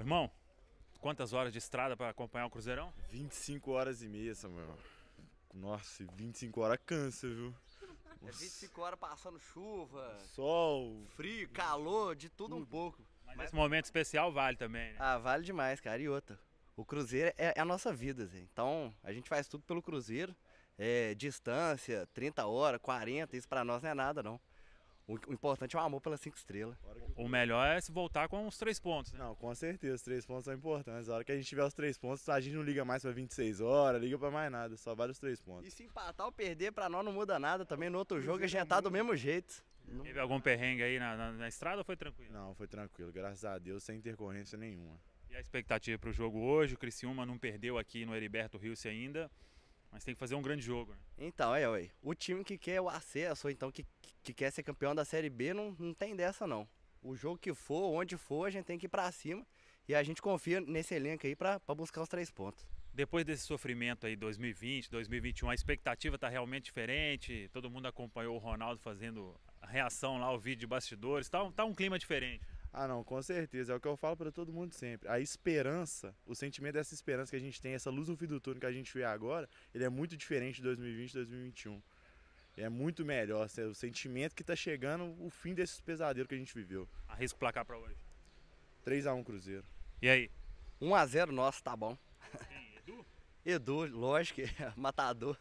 irmão, quantas horas de estrada para acompanhar o Cruzeirão? 25 horas e meia, Samuel. Nossa, 25 horas cansa, viu? É 25 horas passando chuva, sol, frio, calor, de tudo, um pouco. Mas, Mas esse momento especial vale também, né? Ah, vale demais, cara. E outra, o Cruzeiro é, é a nossa vida, assim. Então, a gente faz tudo pelo Cruzeiro. É, distância, 30 horas, 40, isso para nós não é nada, não. O, o importante é o amor pelas cinco estrelas. O melhor é se voltar com os três pontos. Né? Não, com certeza, os três pontos são importantes. A hora que a gente tiver os três pontos, a gente não liga mais para 26 horas, liga para mais nada, só vale os três pontos. E se empatar ou perder, para nós não muda nada também. No outro jogo a gente tá do mesmo jeito. Teve algum perrengue aí na, na, na, estrada ou foi tranquilo? Não, foi tranquilo, graças a Deus, sem intercorrência nenhuma. E a expectativa para o jogo hoje? O Criciúma não perdeu aqui no Heriberto Rius ainda. Mas tem que fazer um grande jogo. Né? Então, é, ué. O time que quer é o acesso, é ou então que, que quer ser campeão da Série B, não, não tem dessa, não. O jogo que for, onde for, a gente tem que ir pra cima. E a gente confia nesse elenco aí pra, pra buscar os três pontos. Depois desse sofrimento aí, 2020, 2021, a expectativa tá realmente diferente. Todo mundo acompanhou o Ronaldo fazendo a reação lá, o vídeo de bastidores. Tá, tá um clima diferente. Ah, não, com certeza. É o que eu falo para todo mundo sempre. A esperança, o sentimento dessa esperança que a gente tem, essa luz no fim do túnel que a gente vê agora, ele é muito diferente de 2020 e 2021. É muito melhor. Assim, é o sentimento que tá chegando o fim desses pesadelos que a gente viveu. Arrisco o placar para hoje. 3x1 Cruzeiro. E aí? 1x0 nosso, tá bom. Quem? Edu? Edu, lógico, é matador.